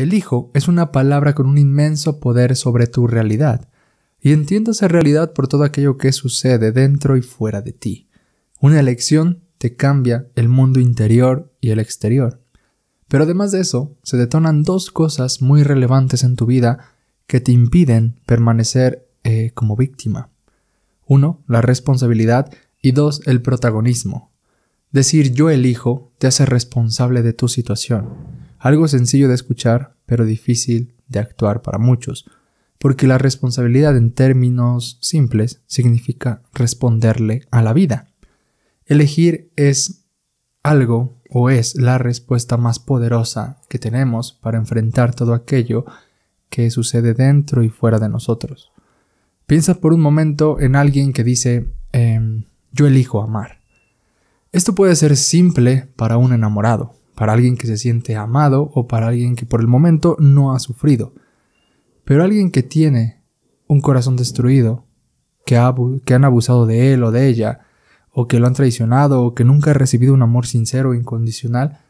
Elijo es una palabra con un inmenso poder sobre tu realidad, y entiéndase realidad por todo aquello que sucede dentro y fuera de ti. Una elección te cambia el mundo interior y el exterior. Pero además de eso, se detonan dos cosas muy relevantes en tu vida que te impiden permanecer eh, como víctima. Uno, la responsabilidad y dos, el protagonismo. Decir yo elijo te hace responsable de tu situación. Algo sencillo de escuchar, pero difícil de actuar para muchos, porque la responsabilidad en términos simples significa responderle a la vida. Elegir es algo o es la respuesta más poderosa que tenemos para enfrentar todo aquello que sucede dentro y fuera de nosotros. Piensa por un momento en alguien que dice, em, yo elijo amar. Esto puede ser simple para un enamorado, para alguien que se siente amado o para alguien que por el momento no ha sufrido. Pero alguien que tiene un corazón destruido, que, han abusado de él o de ella, o que lo han traicionado o que nunca ha recibido un amor sincero o e incondicional,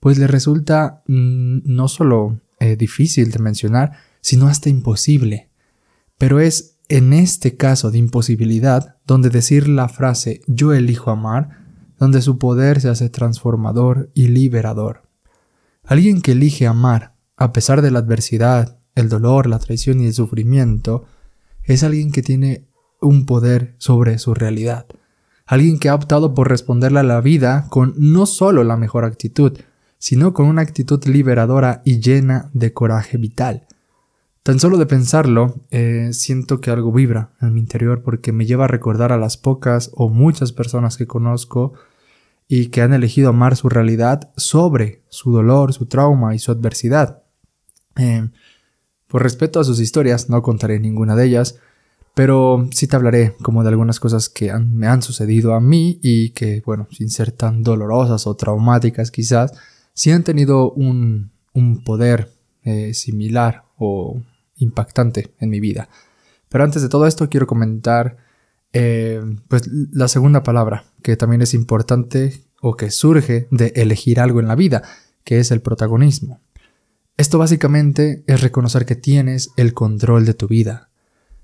pues le resulta mm, no solo eh, difícil de mencionar, sino hasta imposible. Pero es en este caso de imposibilidad donde decir la frase yo elijo amar donde su poder se hace transformador y liberador. Alguien que elige amar, a pesar de la adversidad, el dolor, la traición y el sufrimiento, es alguien que tiene un poder sobre su realidad. Alguien que ha optado por responderle a la vida con no solo la mejor actitud, sino con una actitud liberadora y llena de coraje vital. Tan solo de pensarlo, eh, siento que algo vibra en mi interior porque me lleva a recordar a las pocas o muchas personas que conozco y que han elegido amar su realidad sobre su dolor, su trauma y su adversidad. Eh, por respeto a sus historias, no contaré ninguna de ellas, pero sí te hablaré como de algunas cosas que me han sucedido a mí y que, bueno, sin ser tan dolorosas o traumáticas quizás, sí han tenido un, un poder eh, similar o impactante en mi vida. Pero antes de todo esto quiero comentar eh, pues la segunda palabra que también es importante o que surge de elegir algo en la vida, que es el protagonismo. Esto básicamente es reconocer que tienes el control de tu vida.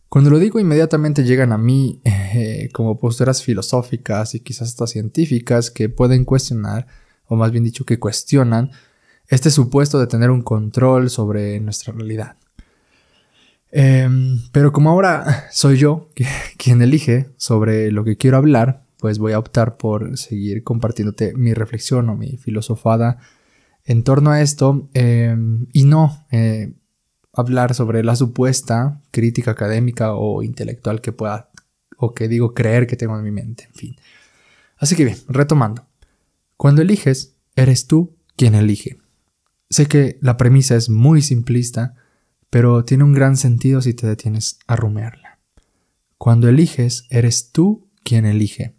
Cuando lo digo inmediatamente llegan a mí eh, como posturas filosóficas y quizás hasta científicas que pueden cuestionar, o más bien dicho que cuestionan, este supuesto de tener un control sobre nuestra realidad. Em, pero como ahora soy yo quien elige sobre lo que quiero hablar, pues voy a optar por seguir compartiéndote mi reflexión o mi filosofada en torno a esto em, y no eh, hablar sobre la supuesta crítica académica o intelectual que pueda o que digo creer que tengo en mi mente, en fin. Así que bien, retomando. Cuando eliges, eres tú quien elige. Sé que la premisa es muy simplista, pero tiene un gran sentido si te detienes a rumearla. Cuando eliges, eres tú quien elige.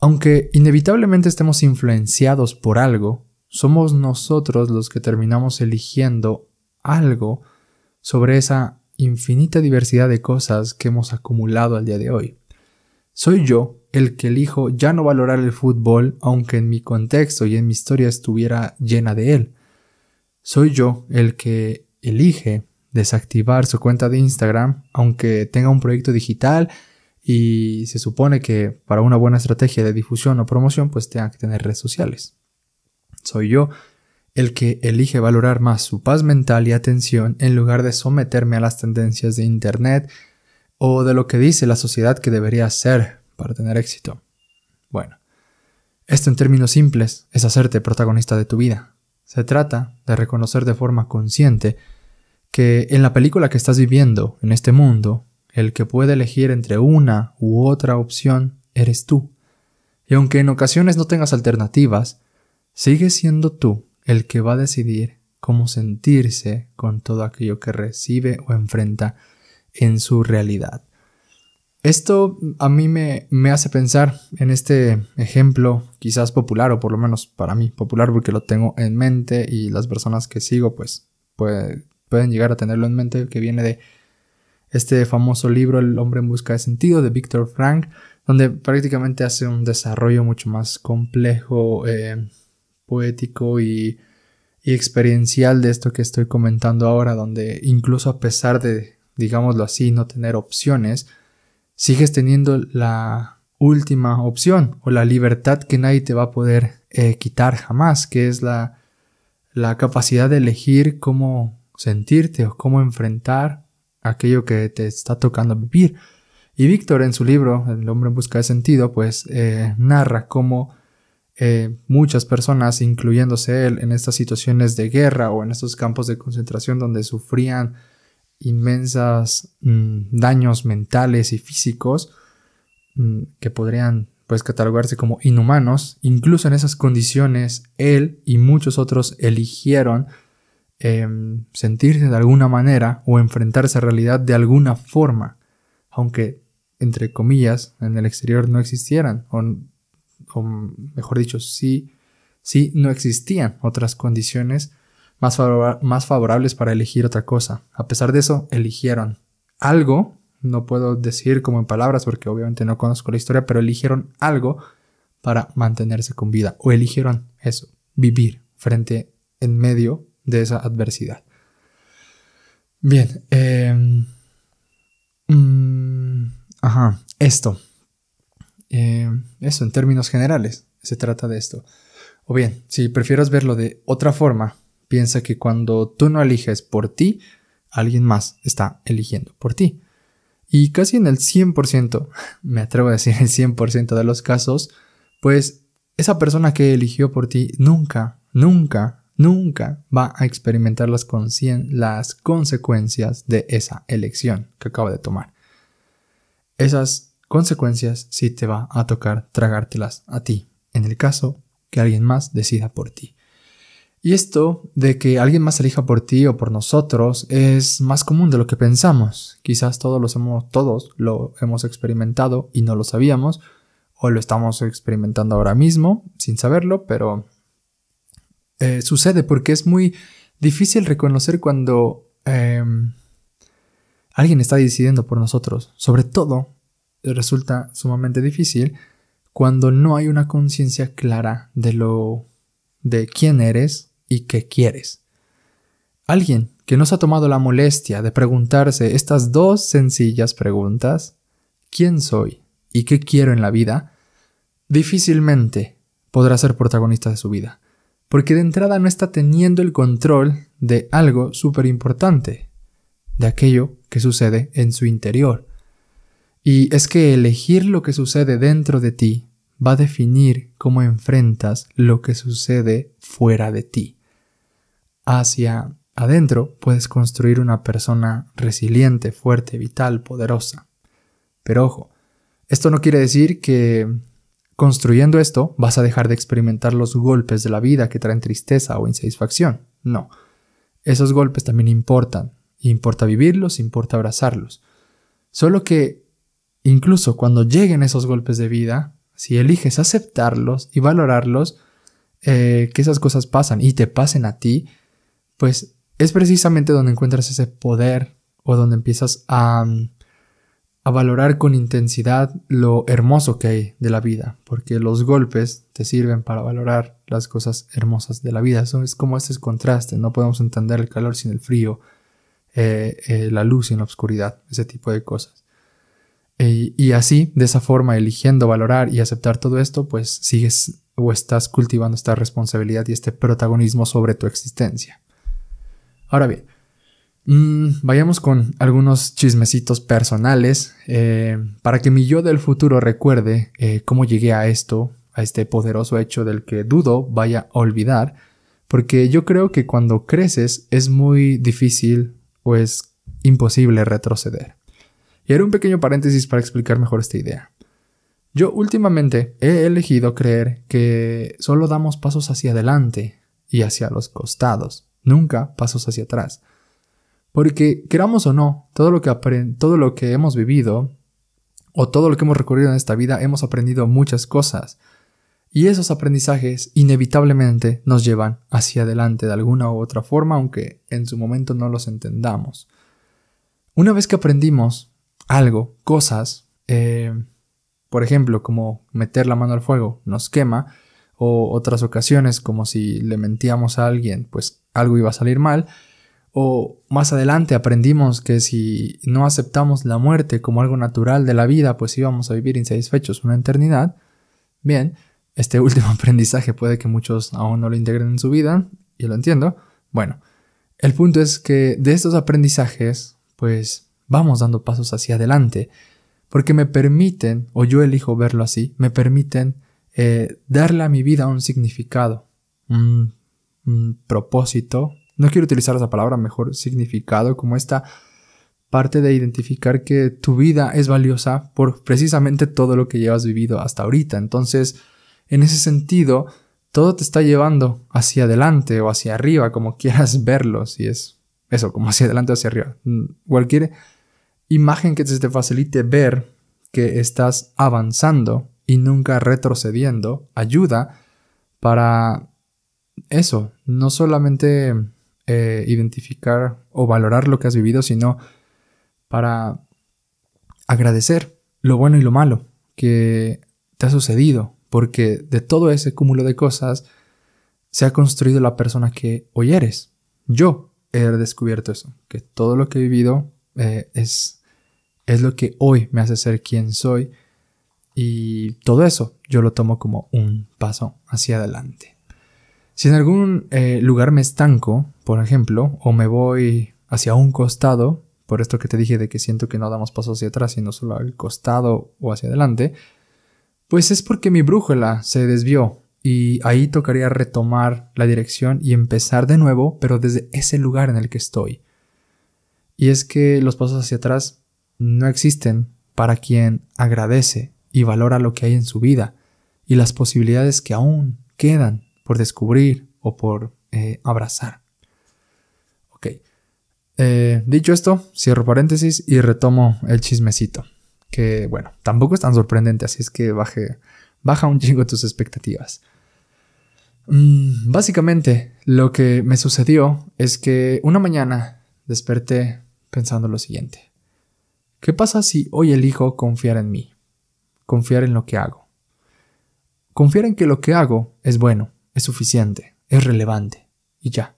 Aunque inevitablemente estemos influenciados por algo, somos nosotros los que terminamos eligiendo algo sobre esa infinita diversidad de cosas que hemos acumulado al día de hoy. Soy yo el que elijo ya no valorar el fútbol aunque en mi contexto y en mi historia estuviera llena de él. Soy yo el que elige desactivar su cuenta de Instagram, aunque tenga un proyecto digital y se supone que para una buena estrategia de difusión o promoción pues tenga que tener redes sociales. Soy yo el que elige valorar más su paz mental y atención en lugar de someterme a las tendencias de Internet o de lo que dice la sociedad que debería ser para tener éxito. Bueno, esto en términos simples es hacerte protagonista de tu vida, se trata de reconocer de forma consciente que en la película que estás viviendo, en este mundo, el que puede elegir entre una u otra opción eres tú. Y aunque en ocasiones no tengas alternativas, sigue siendo tú el que va a decidir cómo sentirse con todo aquello que recibe o enfrenta en su realidad. Esto a mí me, hace pensar en este ejemplo quizás popular, o por lo menos para mí popular, porque lo tengo en mente y las personas que sigo pues, pueden llegar a tenerlo en mente, que viene de este famoso libro El hombre en busca de sentido de Víctor Frank, donde prácticamente hace un desarrollo mucho más complejo, eh, poético y, y experiencial de esto que estoy comentando ahora, donde incluso a pesar de, digámoslo así, no tener opciones, sigues teniendo la última opción o la libertad que nadie te va a poder eh, quitar jamás, que es la, capacidad de elegir cómo sentirte o cómo enfrentar aquello que te está tocando vivir. Y Víctor en su libro, El hombre en busca de sentido, pues eh, narra cómo eh, muchas personas, incluyéndose él, en estas situaciones de guerra o en estos campos de concentración donde sufrían inmensas mm, daños mentales y físicos mm, que podrían pues catalogarse como inhumanos, incluso en esas condiciones él y muchos otros eligieron em, sentirse de alguna manera o enfrentarse a realidad de alguna forma, aunque entre comillas en el exterior no existieran, o, mejor dicho, sí, sí no existían otras condiciones más, favorables para elegir otra cosa. A pesar de eso, eligieron algo, no puedo decir como en palabras porque obviamente no conozco la historia, pero eligieron algo para mantenerse con vida o eligieron eso, vivir frente en medio de esa adversidad. Bien, em, mm, ajá, esto. Em, eso en términos generales se trata de esto. O bien, si prefieres verlo de otra forma, Piensa que cuando tú no eliges por ti, alguien más está eligiendo por ti. Y casi en el 100%, me atrevo a decir el 100% de los casos, pues esa persona que eligió por ti nunca, nunca, nunca va a experimentar las, las consecuencias de esa elección que acaba de tomar. Esas consecuencias sí te va a tocar tragártelas a ti, en el caso que alguien más decida por ti. Y esto de que alguien más elija por ti o por nosotros es más común de lo que pensamos. Quizás todos, los hemos, todos lo hemos experimentado y no lo sabíamos, o lo estamos experimentando ahora mismo sin saberlo, pero eh, sucede porque es muy difícil reconocer cuando em, alguien está decidiendo por nosotros. Sobre todo, resulta sumamente difícil cuando no hay una conciencia clara de lo de quién eres, y qué quieres. Alguien que nos ha tomado la molestia de preguntarse estas dos sencillas preguntas, ¿quién soy y qué quiero en la vida?, difícilmente podrá ser protagonista de su vida, porque de entrada no está teniendo el control de algo súper importante, de aquello que sucede en su interior. Y es que elegir lo que sucede dentro de ti va a definir cómo enfrentas lo que sucede fuera de ti hacia adentro, puedes construir una persona resiliente, fuerte, vital, poderosa. Pero ojo, esto no quiere decir que construyendo esto vas a dejar de experimentar los golpes de la vida que traen tristeza o insatisfacción. No. Esos golpes también importan. Importa vivirlos, importa abrazarlos. Solo que incluso cuando lleguen esos golpes de vida, si eliges aceptarlos y valorarlos, eh, que esas cosas pasan y te pasen a ti, pues es precisamente donde encuentras ese poder o donde empiezas mm, a, valorar con intensidad lo hermoso que hay de la vida, porque los golpes te sirven para valorar las cosas hermosas de la vida. es como este contraste, no podemos entender el calor sin el frío, eh, eh, la luz sin la oscuridad, ese tipo de cosas. y así, de esa forma, eligiendo valorar y aceptar todo esto, pues sigues o estás cultivando esta responsabilidad y este protagonismo sobre tu existencia. Ahora bien, mm, vayamos con algunos chismecitos personales eh, para que mi yo del futuro recuerde eh, cómo llegué a esto, a este poderoso hecho del que dudo vaya a olvidar, porque yo creo que cuando creces es muy difícil o es imposible retroceder. Y haré un pequeño paréntesis para explicar mejor esta idea. Yo últimamente he elegido creer que solo damos pasos hacia adelante y hacia los costados, nunca pasos hacia atrás. Porque queramos o no, todo lo que, todo lo que hemos vivido o todo lo que hemos recorrido en esta vida, hemos aprendido muchas cosas. Y esos aprendizajes inevitablemente nos llevan hacia adelante de alguna u otra forma, aunque en su momento no los entendamos. Una vez que aprendimos algo, cosas, eh, por ejemplo, como meter la mano al fuego nos quema, o otras ocasiones como si le mentíamos a alguien, pues algo iba a salir mal, o más adelante aprendimos que si no aceptamos la muerte como algo natural de la vida, pues íbamos a vivir insatisfechos una eternidad. Bien, este último aprendizaje puede que muchos aún no lo integren en su vida, y lo entiendo. Bueno, el punto es que de estos aprendizajes, pues vamos dando pasos hacia adelante, porque me permiten, o yo elijo verlo así, me permiten eh, darle a mi vida un significado, un, propósito. No quiero utilizar esa palabra, mejor significado, como esta parte de identificar que tu vida es valiosa por precisamente todo lo que llevas vivido hasta ahorita. Entonces, en ese sentido, todo te está llevando hacia adelante o hacia arriba, como quieras verlo, si es eso, como hacia adelante o hacia arriba. Mm, cualquier imagen que te facilite ver que estás avanzando y nunca retrocediendo ayuda para eso, no solamente eh, identificar o valorar lo que has vivido, sino para agradecer lo bueno y lo malo que te ha sucedido, porque de todo ese cúmulo de cosas se ha construido la persona que hoy eres. Yo he descubierto eso, que todo lo que he vivido eh, es, es lo que hoy me hace ser quien soy y todo eso yo lo tomo como un paso hacia adelante. Si en algún eh, lugar me estanco, por ejemplo, o me voy hacia un costado, por esto que te dije de que siento que no damos pasos hacia atrás, sino solo al costado o hacia adelante, pues es porque mi brújula se desvió y ahí tocaría retomar la dirección y empezar de nuevo, pero desde ese lugar en el que estoy. Y es que los pasos hacia atrás no existen para quien agradece y valora lo que hay en su vida y las posibilidades que aún quedan por descubrir o por eh, abrazar. Ok. Eh, dicho esto, cierro paréntesis y retomo el chismecito. Que bueno, tampoco es tan sorprendente, así es que baje, baja un chingo tus expectativas. Mm, básicamente, lo que me sucedió es que una mañana desperté pensando lo siguiente. ¿Qué pasa si hoy elijo confiar en mí? confiar en lo que hago. Confiar en que lo que hago es bueno, es suficiente, es relevante, y ya.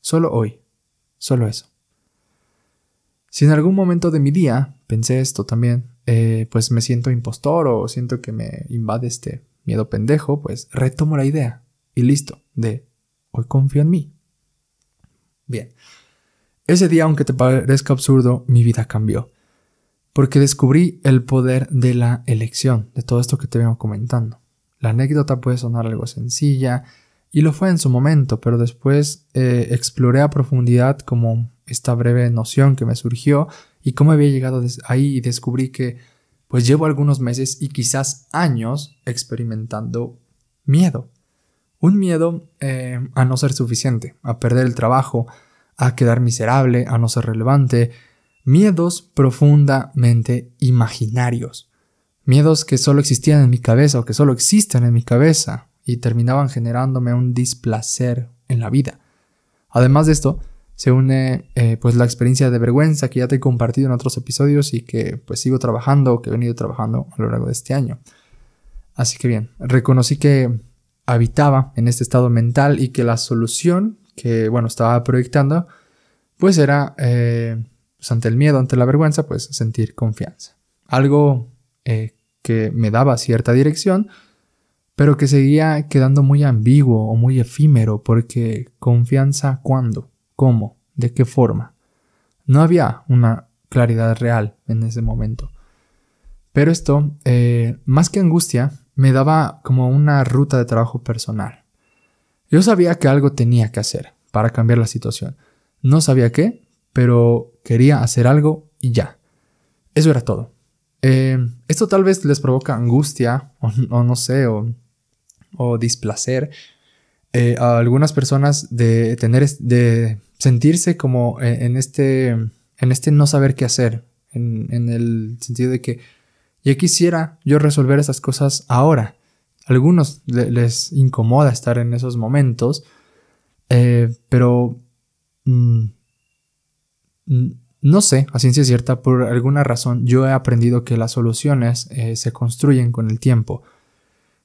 Solo hoy, solo eso. Si en algún momento de mi día pensé esto también, eh, pues me siento impostor o siento que me invade este miedo pendejo, pues retomo la idea y listo, de hoy confío en mí. Bien. Ese día, aunque te parezca absurdo, mi vida cambió porque descubrí el poder de la elección, de todo esto que te vengo comentando. La anécdota puede sonar algo sencilla, y lo fue en su momento, pero después eh, exploré a profundidad como esta breve noción que me surgió y cómo había llegado ahí y descubrí que pues llevo algunos meses y quizás años experimentando miedo. Un miedo eh, a no ser suficiente, a perder el trabajo, a quedar miserable, a no ser relevante, miedos profundamente imaginarios, miedos que solo existían en mi cabeza o que solo existen en mi cabeza y terminaban generándome un displacer en la vida. Además de esto, se une eh, pues la experiencia de vergüenza que ya te he compartido en otros episodios y que pues sigo trabajando o que he venido trabajando a lo largo de este año. Así que bien, reconocí que habitaba en este estado mental y que la solución que bueno estaba proyectando pues era eh, pues, ante el miedo, ante la vergüenza, pues sentir confianza. Algo eh, que me daba cierta dirección, pero que seguía quedando muy ambiguo o muy efímero, porque confianza cuándo, cómo, de qué forma. No había una claridad real en ese momento. Pero esto, eh, más que angustia, me daba como una ruta de trabajo personal. Yo sabía que algo tenía que hacer para cambiar la situación. No sabía qué, pero quería hacer algo y ya. Eso era todo. Eh, esto tal vez les provoca angustia o, no sé, o, o displacer eh, a algunas personas de, tener, de sentirse como eh, en este, en este no saber qué hacer, en, el sentido de que ya quisiera yo resolver esas cosas ahora. Algunos les incomoda estar en esos momentos, pero mm, no sé, a ciencia cierta, por alguna razón yo he aprendido que las soluciones eh, se construyen con el tiempo,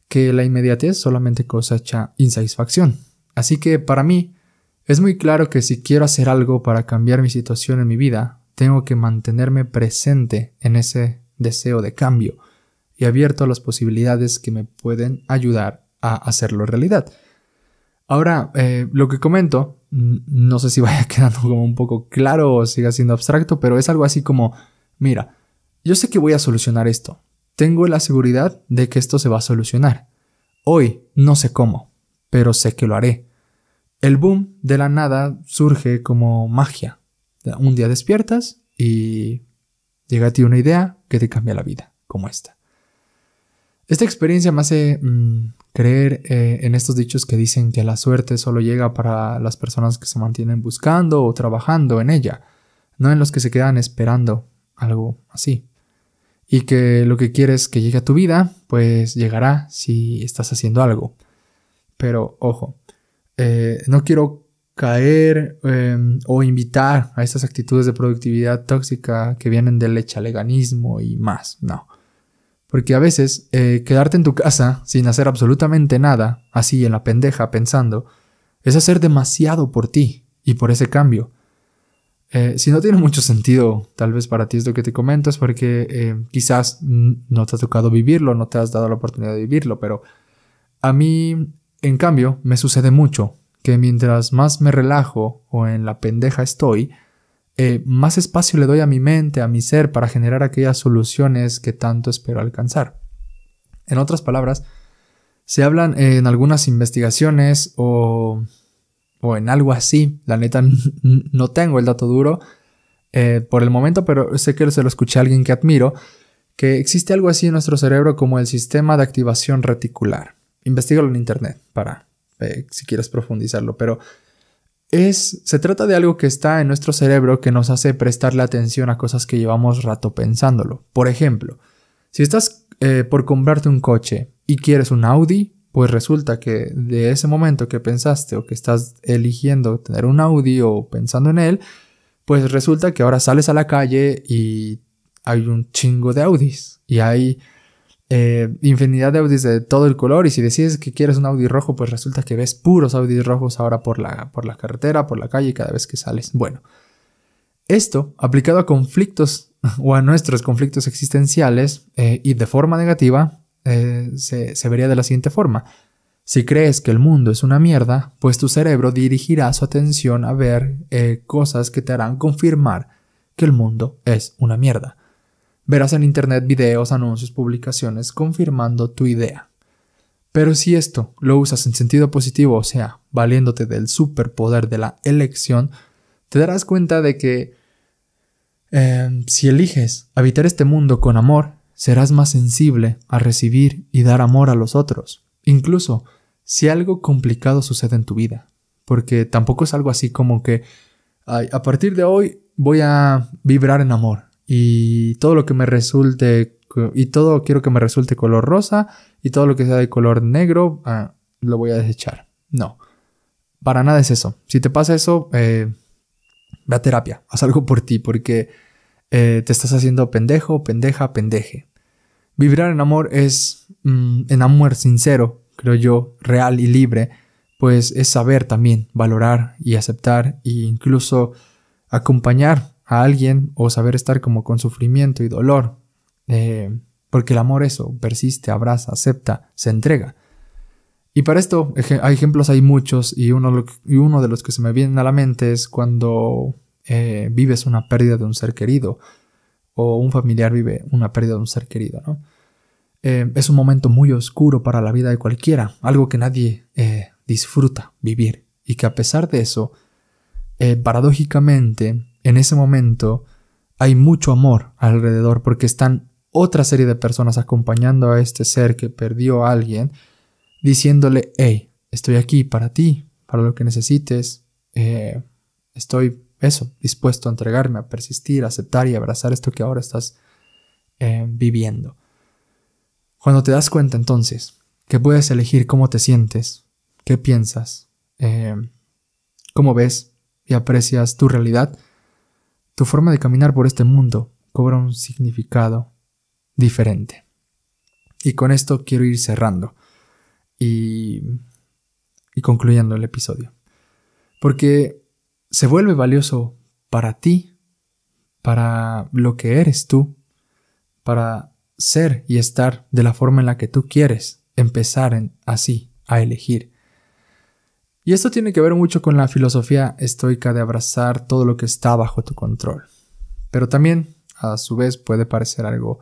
que la inmediatez solamente cosecha insatisfacción. Así que para mí es muy claro que si quiero hacer algo para cambiar mi situación en mi vida, tengo que mantenerme presente en ese deseo de cambio y abierto a las posibilidades que me pueden ayudar a hacerlo realidad. Ahora, eh, lo que comento no sé si vaya quedando como un poco claro o siga siendo abstracto, pero es algo así como, mira, yo sé que voy a solucionar esto. Tengo la seguridad de que esto se va a solucionar. Hoy no sé cómo, pero sé que lo haré. El boom de la nada surge como magia. Un día despiertas y llega a ti una idea que te cambia la vida, como esta. Esta experiencia me hace mm, creer eh, en estos dichos que dicen que la suerte solo llega para las personas que se mantienen buscando o trabajando en ella, no en los que se quedan esperando algo así. Y que lo que quieres que llegue a tu vida, pues llegará si estás haciendo algo. Pero ojo, eh, no quiero caer em, o invitar a estas actitudes de productividad tóxica que vienen del echaleganismo y más, no. Porque a veces eh, quedarte en tu casa sin hacer absolutamente nada, así en la pendeja pensando, es hacer demasiado por ti y por ese cambio. Eh, si no tiene mucho sentido, tal vez para ti es lo que te comento, es porque eh, quizás no te ha tocado vivirlo, no te has dado la oportunidad de vivirlo, pero a mí, en cambio, me sucede mucho que mientras más me relajo o en la pendeja estoy, eh, más espacio le doy a mi mente, a mi ser, para generar aquellas soluciones que tanto espero alcanzar. En otras palabras, se hablan en algunas investigaciones o, en algo así, la neta no tengo el dato duro eh, por el momento, pero sé que se lo escuché a alguien que admiro, que existe algo así en nuestro cerebro como el sistema de activación reticular. Investígalo en internet para eh, si quieres profundizarlo, pero es, se trata de algo que está en nuestro cerebro que nos hace prestarle atención a cosas que llevamos rato pensándolo. Por ejemplo, si estás eh, por comprarte un coche y quieres un Audi, pues resulta que de ese momento que pensaste o que estás eligiendo tener un Audi o pensando en él, pues resulta que ahora sales a la calle y hay un chingo de Audis y hay eh, infinidad de Audis de todo el color y si decides que quieres un Audi rojo, pues resulta que ves puros Audis rojos ahora por la, por la carretera, por la calle cada vez que sales. Bueno, esto aplicado a conflictos o a nuestros conflictos existenciales eh, y de forma negativa, eh, se, vería de la siguiente forma. Si crees que el mundo es una mierda, pues tu cerebro dirigirá su atención a ver cosas que te harán confirmar que el mundo es una mierda. Verás en Internet videos, anuncios, publicaciones confirmando tu idea. Pero si esto lo usas en sentido positivo, o sea, valiéndote del superpoder de la elección, te darás cuenta de que em, si eliges habitar este mundo con amor, serás más sensible a recibir y dar amor a los otros, incluso si algo complicado sucede en tu vida, porque tampoco es algo así como que a partir de hoy voy a vibrar en amor, y todo lo que me resulte y todo quiero que me resulte color rosa y todo lo que sea de color negro ah, lo voy a desechar. No, para nada es eso. Si te pasa eso, eh, ve a terapia, haz algo por ti porque eh, te estás haciendo pendejo, pendeja, pendeje. Vibrar en amor es mm, en amor sincero, creo yo, real y libre, pues es saber también valorar y aceptar e incluso acompañar a alguien o saber estar como con sufrimiento y dolor. Eh, porque el amor eso, persiste, abraza, acepta, se entrega. Y para esto hay ejemplos, hay muchos, y uno, y uno, de los que se me vienen a la mente es cuando eh, vives una pérdida de un ser querido, o un familiar vive una pérdida de un ser querido, ¿no? Eh, es un momento muy oscuro para la vida de cualquiera, algo que nadie disfruta vivir, y que a pesar de eso, paradójicamente, en ese momento hay mucho amor alrededor porque están otra serie de personas acompañando a este ser que perdió a alguien, diciéndole, hey, estoy aquí para ti, para lo que necesites, eh, estoy, eso, dispuesto a entregarme, a persistir, a aceptar y abrazar esto que ahora estás eh, viviendo. Cuando te das cuenta entonces que puedes elegir cómo te sientes, qué piensas, eh, cómo ves y aprecias tu realidad, tu forma de caminar por este mundo cobra un significado diferente. Y con esto quiero ir cerrando y, y concluyendo el episodio. Porque se vuelve valioso para ti, para lo que eres tú, para ser y estar de la forma en la que tú quieres empezar en, así a elegir. Y esto tiene que ver mucho con la filosofía estoica de abrazar todo lo que está bajo tu control. Pero también, a su vez, puede parecer algo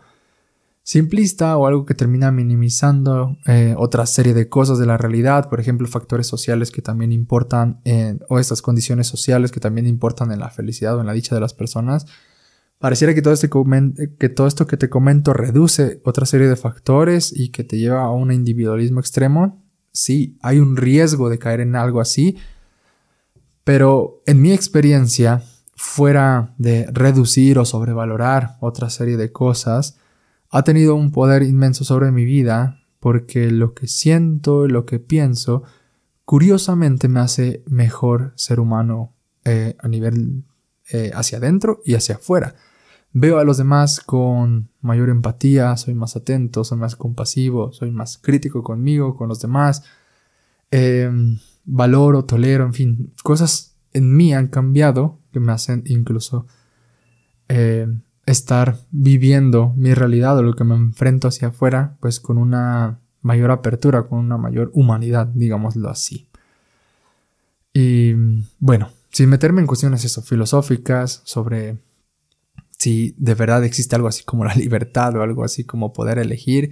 simplista o algo que termina minimizando eh, otra serie de cosas de la realidad, por ejemplo, factores sociales que también importan o estas condiciones sociales que también importan en la felicidad o en la dicha de las personas. Pareciera que todo, este que todo esto que te comento reduce otra serie de factores y que te lleva a un individualismo extremo, Sí, hay un riesgo de caer en algo así, pero en mi experiencia, fuera de reducir o sobrevalorar otra serie de cosas, ha tenido un poder inmenso sobre mi vida porque lo que siento, lo que pienso, curiosamente me hace mejor ser humano eh, a nivel eh, hacia adentro y hacia afuera. Veo a los demás con mayor empatía, soy más atento, soy más compasivo, soy más crítico conmigo, con los demás. Em, valoro, tolero, en fin, cosas en mí han cambiado que me hacen incluso em, estar viviendo mi realidad o lo que me enfrento hacia afuera, pues con una mayor apertura, con una mayor humanidad, digámoslo así. Y bueno, sin meterme en cuestiones eso, filosóficas sobre si de verdad existe algo así como la libertad o algo así como poder elegir,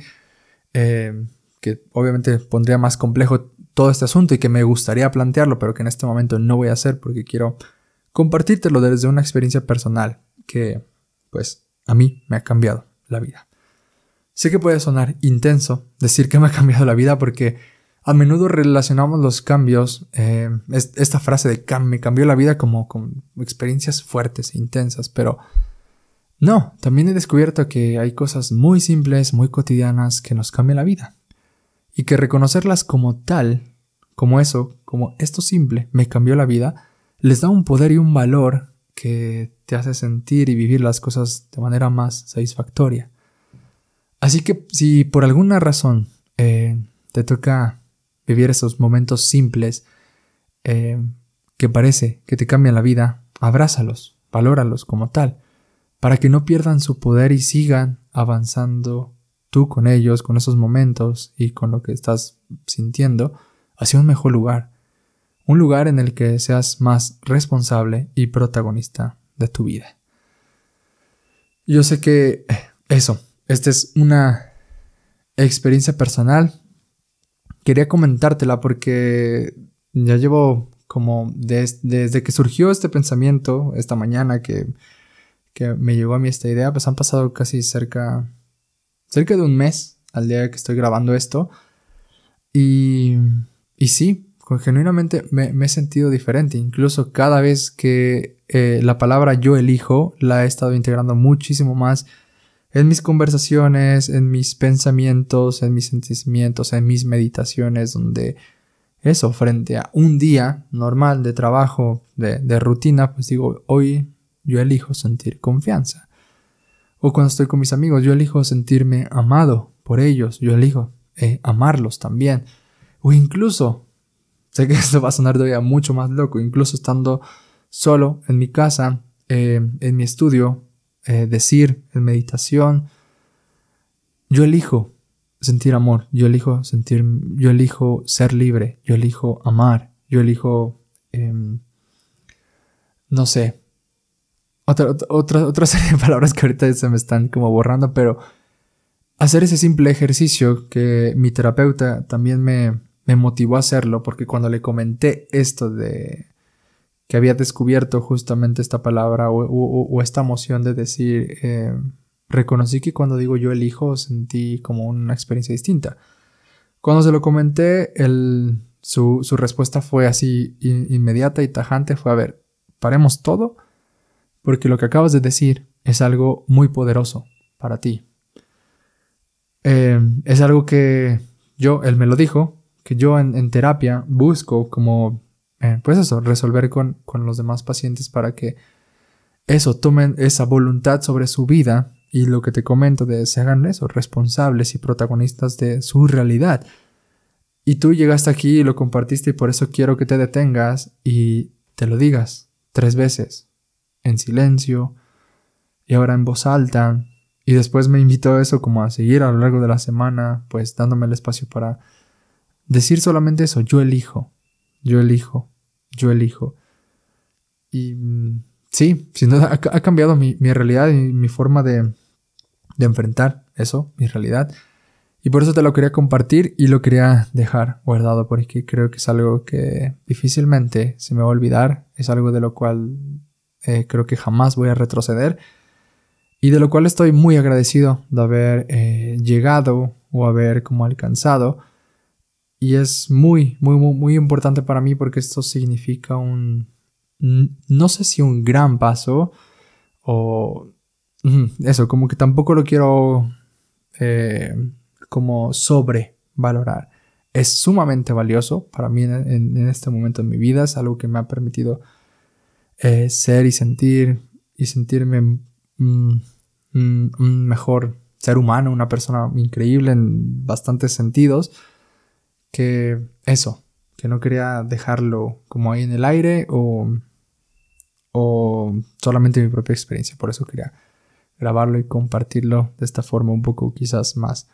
eh, que obviamente pondría más complejo todo este asunto y que me gustaría plantearlo, pero que en este momento no voy a hacer porque quiero compartírtelo desde una experiencia personal que, pues, a mí me ha cambiado la vida. Sé que puede sonar intenso decir que me ha cambiado la vida porque a menudo relacionamos los cambios, eh, esta frase de me cambió la vida como con experiencias fuertes e intensas, pero no, también he descubierto que hay cosas muy simples, muy cotidianas que nos cambian la vida. Y que reconocerlas como tal, como eso, como esto simple, me cambió la vida, les da un poder y un valor que te hace sentir y vivir las cosas de manera más satisfactoria. Así que si por alguna razón eh, te toca vivir esos momentos simples eh, que parece que te cambian la vida, abrázalos, valóralos como tal para que no pierdan su poder y sigan avanzando tú con ellos, con esos momentos y con lo que estás sintiendo, hacia un mejor lugar, un lugar en el que seas más responsable y protagonista de tu vida. Yo sé que eh, eso, esta es una experiencia personal. Quería comentártela porque ya llevo como desde que surgió este pensamiento esta mañana que que me llegó a mí esta idea, pues han pasado casi cerca, cerca de un mes al día que estoy grabando esto. Y, y sí, genuinamente me, he sentido diferente. Incluso cada vez que eh, la palabra yo elijo la he estado integrando muchísimo más en mis conversaciones, en mis pensamientos, en mis sentimientos, en mis meditaciones, donde eso, frente a un día normal de trabajo, de, de rutina, pues digo, hoy yo elijo sentir confianza. O cuando estoy con mis amigos, yo elijo sentirme amado por ellos, yo elijo eh, amarlos también. O incluso, sé que esto va a sonar todavía mucho más loco, incluso estando solo en mi casa, eh, en mi estudio, eh, decir en meditación, yo elijo sentir amor, yo elijo sentir, yo elijo ser libre, yo elijo amar, yo elijo, em, no sé, otra, serie de palabras que ahorita se me están como borrando, pero hacer ese simple ejercicio que mi terapeuta también me, motivó a hacerlo, porque cuando le comenté esto de que había descubierto justamente esta palabra o, esta emoción de decir, eh, reconocí que cuando digo yo elijo sentí como una experiencia distinta. Cuando se lo comenté, su, respuesta fue así inmediata y tajante, fue, a ver, paremos todo porque lo que acabas de decir es algo muy poderoso para ti. Em, es algo que yo, él me lo dijo, que yo en, terapia busco como, eh, pues eso, resolver con, con los demás pacientes para que eso, tomen esa voluntad sobre su vida y lo que te comento de se hagan eso, responsables y protagonistas de su realidad. Y tú llegaste aquí y lo compartiste y por eso quiero que te detengas y te lo digas tres veces, en silencio y ahora en voz alta. Y después me invitó a eso como a seguir a lo largo de la semana, pues dándome el espacio para decir solamente eso, yo elijo, yo elijo, yo elijo. Y mm, sí, si duda ha, cambiado mi, mi, realidad y mi forma de, de enfrentar eso, mi realidad. Y por eso te lo quería compartir y lo quería dejar guardado porque creo que es algo que difícilmente se me va a olvidar, es algo de lo cual eh, creo que jamás voy a retroceder y de lo cual estoy muy agradecido de haber eh, llegado o haber como alcanzado. Y es muy, muy, muy, muy importante para mí porque esto significa un, no sé si un gran paso o eso, como que tampoco lo quiero eh, como sobrevalorar. Es sumamente valioso para mí en este momento de mi vida, es algo que me ha permitido eh, ser y sentir y sentirme mm, mm, un mejor ser humano, una persona increíble en bastantes sentidos, que eso, que no quería dejarlo como ahí en el aire o, solamente mi propia experiencia, por eso quería grabarlo y compartirlo de esta forma un poco quizás más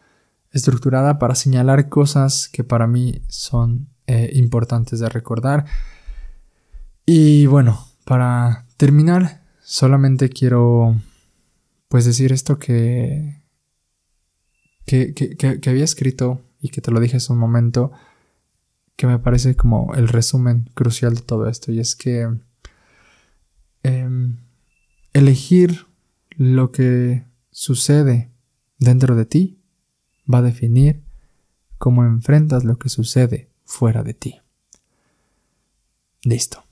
estructurada para señalar cosas que para mí son eh, importantes de recordar. Y bueno, para terminar, solamente quiero pues decir esto que que, había escrito y que te lo dije hace un momento, que me parece como el resumen crucial de todo esto, y es que em, elegir lo que sucede dentro de ti va a definir cómo enfrentas lo que sucede fuera de ti. Listo.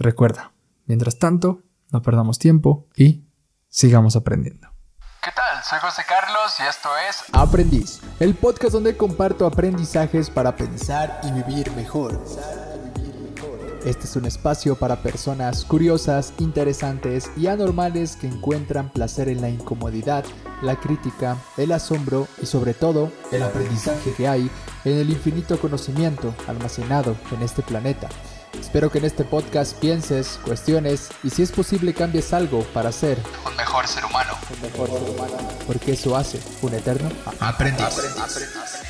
Recuerda, mientras tanto, no perdamos tiempo y sigamos aprendiendo. ¿Qué tal? Soy José Carlos y esto es Aprendiz, el podcast donde comparto aprendizajes para pensar y vivir mejor. Este es un espacio para personas curiosas, interesantes y anormales que encuentran placer en la incomodidad, la crítica, el asombro y sobre todo el aprendizaje que hay en el infinito conocimiento almacenado en este planeta. Espero que en este podcast pienses, cuestiones y si es posible cambies algo para ser un mejor ser humano. Un mejor ser humano. Porque eso hace un eterno aprendiz. aprendiz.